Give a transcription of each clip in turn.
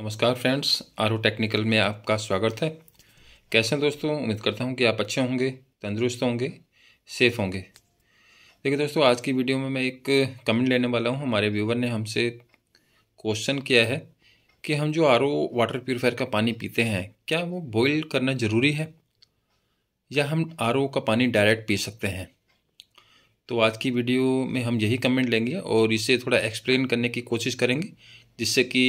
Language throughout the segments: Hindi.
नमस्कार फ्रेंड्स आरओ टेक्निकल में आपका स्वागत है कैसे हैं दोस्तों उम्मीद करता हूं कि आप अच्छे होंगे तंदुरुस्त होंगे सेफ़ होंगे देखिए दोस्तों आज की वीडियो में मैं एक कमेंट लेने वाला हूं हमारे व्यूवर ने हमसे क्वेश्चन किया है कि हम जो आर वाटर प्योरीफायर का पानी पीते हैं क्या वो बॉयल करना ज़रूरी है या हम आर का पानी डायरेक्ट पी सकते हैं तो आज की वीडियो में हम यही कमेंट लेंगे और इसे थोड़ा एक्सप्लेन करने की कोशिश करेंगे जिससे कि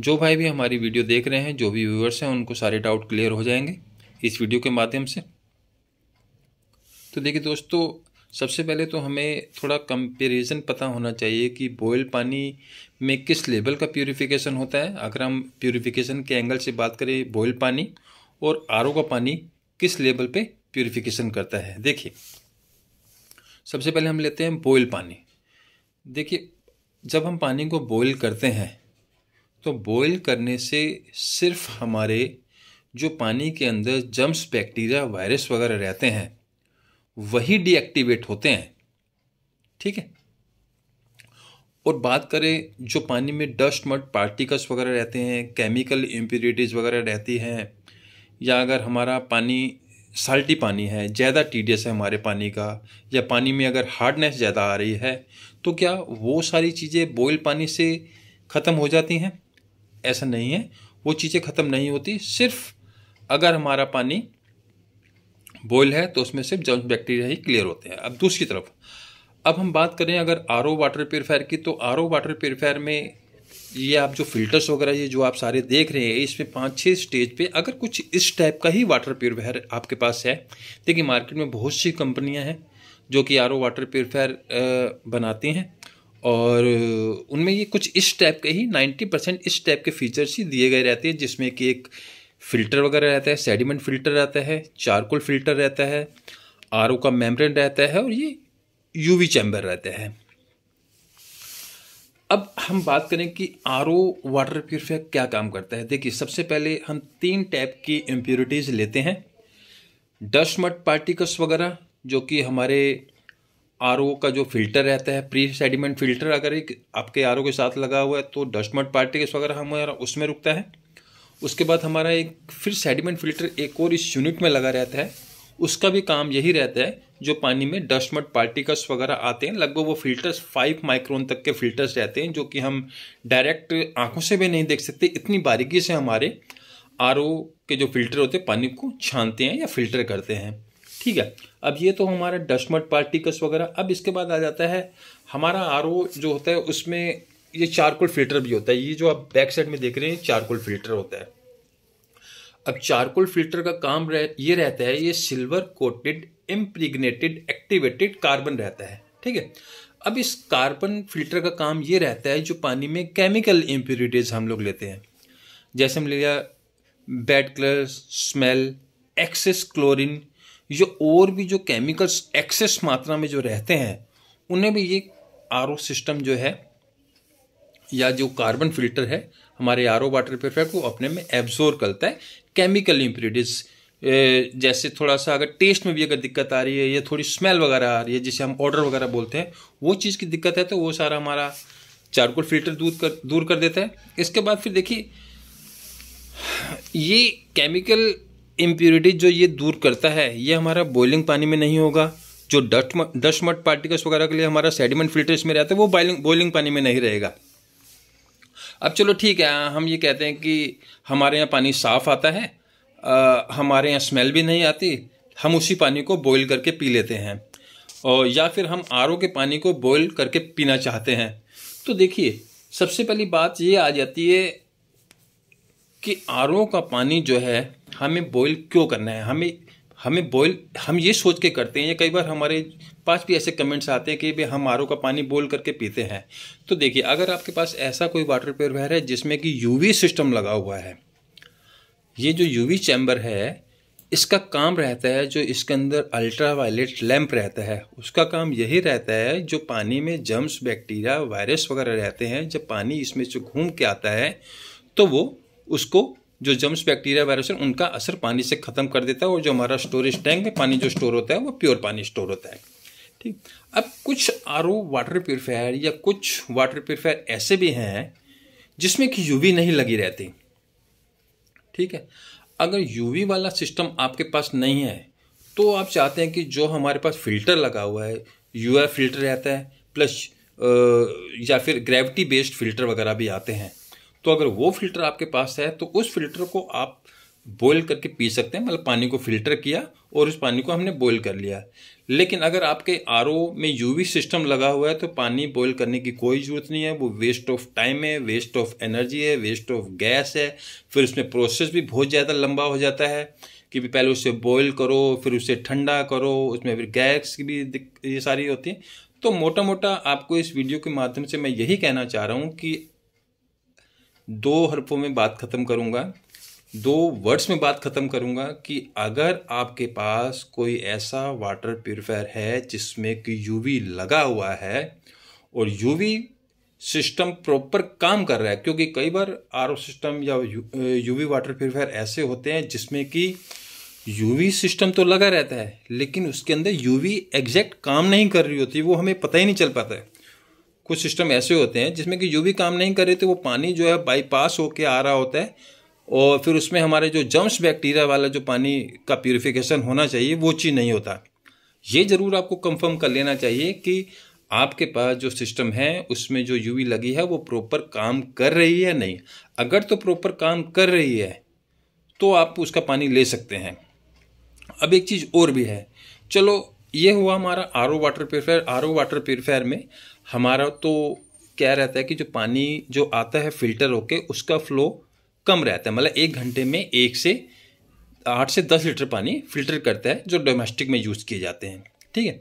जो भाई भी हमारी वीडियो देख रहे हैं जो भी व्यूअर्स हैं उनको सारे डाउट क्लियर हो जाएंगे इस वीडियो के माध्यम से तो देखिए दोस्तों सबसे पहले तो हमें थोड़ा कंपेरिजन पता होना चाहिए कि बॉयल पानी में किस लेवल का प्योरीफिकेशन होता है अगर हम प्योरीफिकेशन के एंगल से बात करें बॉयल पानी और आर का पानी किस लेवल पर प्योरीफिकेशन करता है देखिए सबसे पहले हम लेते हैं बॉयल पानी देखिए जब हम पानी को बॉयल करते हैं तो बॉयल करने से सिर्फ हमारे जो पानी के अंदर जम्स बैक्टीरिया वायरस वगैरह रहते हैं वही डीएक्टिवेट होते हैं ठीक है और बात करें जो पानी में डस्ट मट पार्टिकल्स वगैरह रहते हैं केमिकल इम्प्योरिटीज़ वगैरह रहती हैं या अगर हमारा पानी साल्टी पानी है ज़्यादा टीडियस है हमारे पानी का या पानी में अगर हार्डनेस ज़्यादा आ रही है तो क्या वो सारी चीज़ें बॉयल पानी से ख़त्म हो जाती हैं ऐसा नहीं है वो चीज़ें ख़त्म नहीं होती सिर्फ अगर हमारा पानी बॉयल है तो उसमें सिर्फ जर्म्स बैक्टीरिया ही क्लियर होते हैं अब दूसरी तरफ अब हम बात करें अगर आर ओ वाटर प्योरीफायर की तो आर ओ वाटर प्योरीफायर में ये आप जो फिल्टर्स वगैरह ये जो आप सारे देख रहे हैं इसमें पाँच छः स्टेज पे अगर कुछ इस टाइप का ही वाटर प्योरीफायर आपके पास है देखिए मार्केट में बहुत सी कंपनियां हैं जो कि आर ओ वाटर प्योरीफायर बनाती हैं और उनमें ये कुछ इस टाइप के ही 90 परसेंट इस टाइप के फीचर्स ही दिए गए रहते हैं जिसमें कि एक फिल्टर वगैरह रहता है सेडिमेंट फिल्टर रहता है चारकोल फिल्टर रहता है आर का मेम्ब्रेन रहता है और ये यूवी चैम्बर रहता है अब हम बात करें कि आर ओ वाटर प्योरीफायर क्या काम करता है देखिए सबसे पहले हम तीन टाइप की इम्प्योरिटीज़ लेते हैं डस्ट मट पार्टिकल्स वगैरह जो कि हमारे आर का जो फिल्टर रहता है प्री सेडिमेंट फिल्टर अगर एक आपके आर के साथ लगा हुआ है तो डस्टमट पार्टिकल्स वगैरह हमारा उसमें रुकता है उसके बाद हमारा एक फिर सेडिमेंट फिल्टर एक और इस यूनिट में लगा रहता है उसका भी काम यही रहता है जो पानी में डस्टमट पार्टिकल्स वगैरह आते हैं लगभग वो फिल्टर्स फाइव माइक्रोन तक के फिल्टर्स रहते हैं जो कि हम डायरेक्ट आंखों से भी नहीं देख सकते इतनी बारीकी से हमारे आर के जो फिल्टर होते हैं पानी को छानते हैं या फिल्टर करते हैं ठीक है अब ये तो हमारा डस्टमट पार्टिकल्स वगैरह अब इसके बाद आ जाता है हमारा आर जो होता है उसमें ये चारकोल फिल्टर भी होता है ये जो आप बैक साइड में देख रहे हैं चारकोल फिल्टर होता है अब चारकोल फिल्टर का काम रह, ये रहता है ये silver coated impregnated activated carbon रहता है ठीक है अब इस कार्बन फिल्टर का काम ये रहता है जो पानी में केमिकल इम्प्योरिटीज हम लोग लेते हैं जैसे हम ले लिया bad colour smell excess chlorine जो और भी जो केमिकल्स एक्सेस मात्रा में जो रहते हैं उन्हें भी ये आर सिस्टम जो है या जो कार्बन फिल्टर है हमारे आर ओ वाटर पेपर को अपने में एब्जोर करता है केमिकल इम्प्यूरिटीज जैसे थोड़ा सा अगर टेस्ट में भी अगर दिक्कत आ रही है या थोड़ी स्मेल वगैरह आ रही है जिसे हम ऑर्डर वगैरह बोलते हैं वो चीज़ की दिक्कत है तो वो सारा हमारा चारकोल फिल्टर दूर कर दूर कर देता है इसके बाद फिर देखिए ये केमिकल इम्प्योरिटी जो ये दूर करता है ये हमारा बॉइलिंग पानी में नहीं होगा जो डस्ट डस्ट मट पार्टिकल्स वगैरह के लिए हमारा सेडिमेंट फिल्टर्स में रहता है वो बॉइलिंग बॉइलिंग पानी में नहीं रहेगा अब चलो ठीक है हम ये कहते हैं कि हमारे यहाँ पानी साफ़ आता है आ, हमारे यहाँ स्मेल भी नहीं आती हम उसी पानी को बॉयल करके पी लेते हैं और या फिर हम आर के पानी को बॉइल करके पीना चाहते हैं तो देखिए सबसे पहली बात ये आ जाती है कि आर का पानी जो है हमें बॉयल क्यों करना है हमें हमें बॉयल हम ये सोच के करते हैं या कई बार हमारे पास भी ऐसे कमेंट्स आते हैं कि भाई हम आर का पानी बॉयल करके पीते हैं तो देखिए अगर आपके पास ऐसा कोई वाटर प्योरीफायर है जिसमें कि यूवी सिस्टम लगा हुआ है ये जो यूवी चैम्बर है इसका काम रहता है जो इसके अंदर अल्ट्रा वायलेट लैम्प रहता है उसका काम यही रहता है जो पानी में जम्स बैक्टीरिया वायरस वगैरह रहते हैं जब पानी इसमें से घूम के आता है तो वो उसको जो जम्स बैक्टीरिया वायरस है उनका असर पानी से ख़त्म कर देता है और जो हमारा स्टोरेज टैंक में पानी जो स्टोर होता है वो प्योर पानी स्टोर होता है ठीक अब कुछ आर वाटर प्योरीफायर या कुछ वाटर प्योरीफायर ऐसे भी हैं जिसमें कि यूवी नहीं लगी रहती ठीक है अगर यूवी वाला सिस्टम आपके पास नहीं है तो आप चाहते हैं कि जो हमारे पास फिल्टर लगा हुआ है यू फिल्टर रहता है प्लस या फिर ग्रेविटी बेस्ड फिल्टर वगैरह भी आते हैं तो अगर वो फिल्टर आपके पास है तो उस फिल्टर को आप बॉयल करके पी सकते हैं मतलब पानी को फिल्टर किया और उस पानी को हमने बॉयल कर लिया लेकिन अगर आपके आर में यूवी सिस्टम लगा हुआ है तो पानी बॉयल करने की कोई ज़रूरत नहीं है वो वेस्ट ऑफ टाइम है वेस्ट ऑफ एनर्जी है वेस्ट ऑफ गैस है फिर उसमें प्रोसेस भी बहुत ज़्यादा लंबा हो जाता है कि भी पहले उसे बॉयल करो फिर उसे ठंडा करो उसमें फिर गैस की भी ये सारी होती है तो मोटा मोटा आपको इस वीडियो के माध्यम से मैं यही कहना चाह रहा हूँ कि दो हरफों में बात ख़त्म करूँगा दो वर्ड्स में बात ख़त्म करूँगा कि अगर आपके पास कोई ऐसा वाटर प्योरीफायर है जिसमें कि यूवी लगा हुआ है और यूवी सिस्टम प्रॉपर काम कर रहा है क्योंकि कई बार आर सिस्टम या यूवी वाटर प्योरीफायर ऐसे होते हैं जिसमें कि यूवी सिस्टम तो लगा रहता है लेकिन उसके अंदर यूवी एग्जैक्ट काम नहीं कर रही होती वो हमें पता ही नहीं चल पाता है कुछ सिस्टम ऐसे होते हैं जिसमें कि यूवी काम नहीं करे तो वो पानी जो है बाईपास होके आ रहा होता है और फिर उसमें हमारे जो जम्स बैक्टीरिया वाला जो पानी का प्योरीफिकेशन होना चाहिए वो चीज़ नहीं होता ये ज़रूर आपको कंफर्म कर लेना चाहिए कि आपके पास जो सिस्टम है उसमें जो यूवी लगी है वो प्रॉपर काम कर रही है नहीं अगर तो प्रॉपर काम कर रही है तो आप उसका पानी ले सकते हैं अब एक चीज़ और भी है चलो ये हुआ हमारा R O water purifier R O water purifier में हमारा तो क्या रहता है कि जो पानी जो आता है फिल्टर होके उसका फ्लो कम रहता है मतलब एक घंटे में एक से आठ से दस लीटर पानी फिल्टर करता है जो डोमेस्टिक में यूज़ किए जाते हैं ठीक है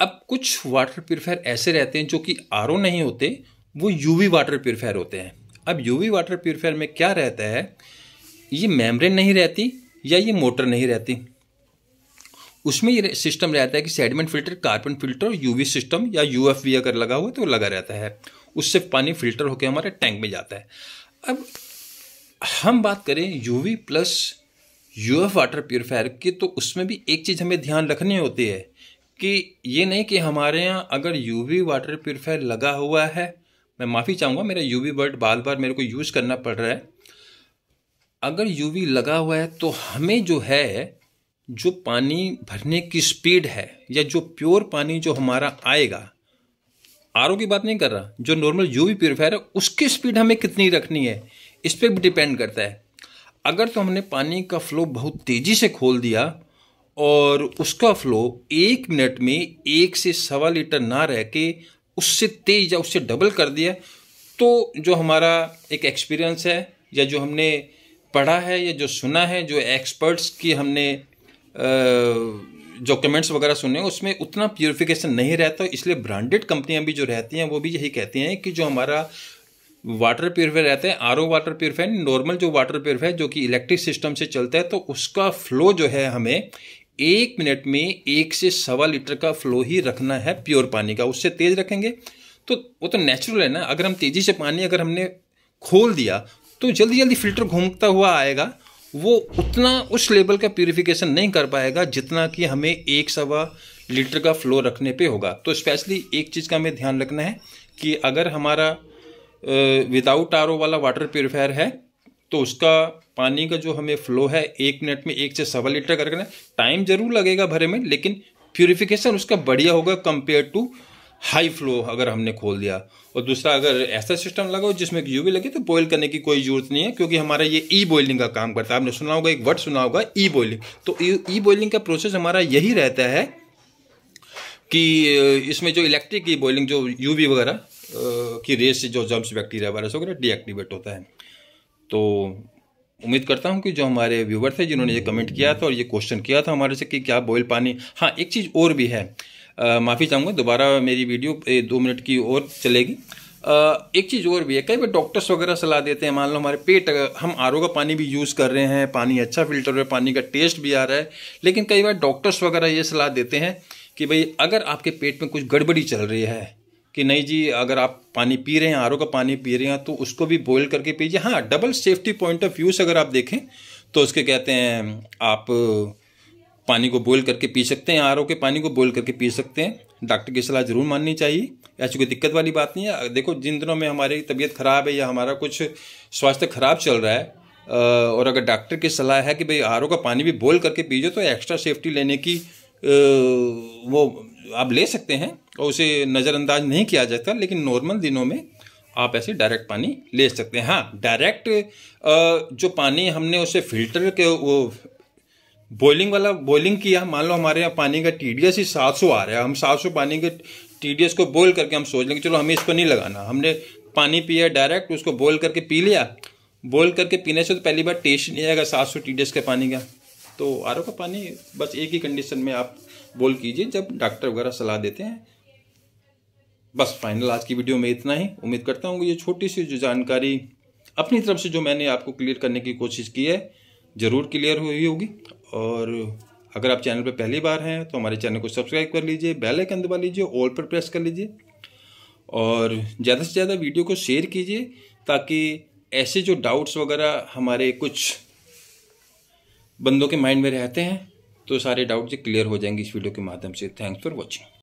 अब कुछ वाटर प्योरीफायर ऐसे रहते हैं जो कि आर नहीं होते वो यूवी वाटर प्योरीफायर होते हैं अब यूवी वाटर प्योरीफायर में क्या रहता है ये मेम्ब्रेन नहीं रहती या ये मोटर नहीं रहती उसमें ये सिस्टम रहता है कि सेडिमेंट फिल्टर कार्बन फिल्टर और यूवी सिस्टम या यू अगर लगा हुआ है तो लगा रहता है उससे पानी फिल्टर होकर हमारे टैंक में जाता है अब हम बात करें UV plus U water purifier की तो उसमें भी एक चीज़ हमें ध्यान रखनी होती है कि ये नहीं कि हमारे यहाँ अगर यूवी वाटर प्योरीफायर लगा हुआ है मैं माफ़ी चाहूँगा मेरा यूवी वर्ड बार बार मेरे को यूज़ करना पड़ रहा है अगर यूवी लगा हुआ है तो हमें जो है जो पानी भरने की स्पीड है या जो प्योर पानी जो हमारा आएगा आर की बात नहीं कर रहा जो नॉर्मल जो भी प्योरीफायर है उसकी स्पीड हमें कितनी रखनी है इस पर भी डिपेंड करता है अगर तो हमने पानी का फ्लो बहुत तेज़ी से खोल दिया और उसका फ्लो एक मिनट में एक से सवा लीटर ना रह के उससे तेज या उससे डबल कर दिया तो जो हमारा एक एक्सपीरियंस है या जो हमने पढ़ा है या जो सुना है जो एक्सपर्ट्स की हमने जो कमेंट्स वगैरह सुने उसमें उतना प्योरिफिकेशन नहीं रहता इसलिए ब्रांडेड कंपनियां भी जो रहती हैं वो भी यही कहती हैं कि जो हमारा वाटर प्योरीफायर रहता है आर वाटर प्योरीफायर नॉर्मल जो वाटर प्योरीफायर जो कि इलेक्ट्रिक सिस्टम से चलता है तो उसका फ्लो जो है हमें एक मिनट में एक से सवा लीटर का फ्लो ही रखना है प्योर पानी का उससे तेज रखेंगे तो वो तो नेचुरल है ना अगर हम तेज़ी से पानी अगर हमने खोल दिया तो जल्दी जल्दी फिल्टर घूमता हुआ आएगा वो उतना उस लेवल का प्योरिफिकेशन नहीं कर पाएगा जितना कि हमें एक सवा लीटर का फ्लो रखने पे होगा तो स्पेशली एक चीज़ का हमें ध्यान रखना है कि अगर हमारा विदाउट आर वाला वाटर प्योरीफायर है तो उसका पानी का जो हमें फ्लो है एक मिनट में एक से सवा लीटर करके टाइम जरूर लगेगा भरे में लेकिन प्योरीफिकेशन उसका बढ़िया होगा कंपेयर टू हाई फ्लो अगर हमने खोल दिया और दूसरा अगर ऐसा सिस्टम लगाओ जिसमें यूवी लगे तो बॉयल करने की कोई ज़रूरत नहीं है क्योंकि हमारा ये ई बॉयलिंग का काम करता है आपने सुना होगा एक वर्ड सुना होगा ई बॉयलिंग तो ई बॉयलिंग का प्रोसेस हमारा यही रहता है कि इसमें जो इलेक्ट्रिक ई बॉयलिंग जो यूवी वगैरह की रेस से जो जम्स बैक्टीरिया वायरस वगैरह डीएक्टिवेट होता है तो उम्मीद करता हूं कि जो हमारे व्यूवर थे जिन्होंने ये कमेंट किया था और ये क्वेश्चन किया था हमारे से कि क्या बॉयल पानी हाँ एक चीज़ और भी है माफ़ी चाहूँगा दोबारा मेरी वीडियो दो मिनट की और चलेगी एक चीज़ और भी है कई बार डॉक्टर्स वगैरह सलाह देते हैं मान लो हमारे पेट हम आर का पानी भी यूज़ कर रहे हैं पानी अच्छा फिल्टर है पानी का टेस्ट भी आ रहा है लेकिन कई बार डॉक्टर्स वगैरह ये सलाह देते हैं कि भाई अगर आपके पेट में कुछ गड़बड़ी चल रही है कि नहीं जी अगर आप पानी पी रहे हैं आर का पानी पी रहे हैं तो उसको भी बॉयल करके पीजिए हाँ double safety point of view से अगर आप देखें तो उसके कहते हैं आप पानी को बॉयल करके पी सकते हैं आर के पानी को बॉयल करके पी सकते हैं डॉक्टर की सलाह जरूर माननी चाहिए ऐसी कोई दिक्कत वाली बात नहीं है देखो जिन दिनों में हमारी तबीयत खराब है या हमारा कुछ स्वास्थ्य खराब चल रहा है और अगर डॉक्टर की सलाह है कि भाई आर का पानी भी बोल करके पीजिए तो एक्स्ट्रा सेफ्टी लेने की वो आप ले सकते हैं और उसे नज़रअंदाज नहीं किया जाता लेकिन नॉर्मल दिनों में आप ऐसे डायरेक्ट पानी ले सकते हैं हाँ डायरेक्ट जो पानी हमने उसे फिल्टर के वो बॉइलिंग वाला बॉइलिंग किया मान लो हमारे यहाँ पानी का टी ही 700 आ रहा है हम 700 पानी के टी को बॉयल करके हम सोच लेंगे चलो हमें इसको नहीं लगाना हमने पानी पिया डायरेक्ट उसको बॉयल करके पी लिया बॉयल करके पीने से तो पहली बार टेस्ट नहीं आएगा सात सौ के पानी का तो आर का पानी बस एक ही कंडीशन में आप बोल कीजिए जब डॉक्टर वगैरह सलाह देते हैं बस फाइनल आज की वीडियो में इतना ही उम्मीद करता हूँ ये छोटी सी जो जानकारी अपनी तरफ से जो मैंने आपको क्लियर करने की कोशिश की है ज़रूर क्लियर हुई होगी और अगर आप चैनल पर पहली बार हैं तो हमारे चैनल को सब्सक्राइब कर लीजिए बेल आइकन दबा लीजिए ऑल पर प्रेस कर लीजिए और ज़्यादा से ज़्यादा वीडियो को शेयर कीजिए ताकि ऐसे जो डाउट्स वगैरह हमारे कुछ बंदों के माइंड में रहते हैं तो सारे डाउट्स क्लियर हो जाएंगे इस वीडियो के माध्यम से थैंक्स फॉर वॉचिंग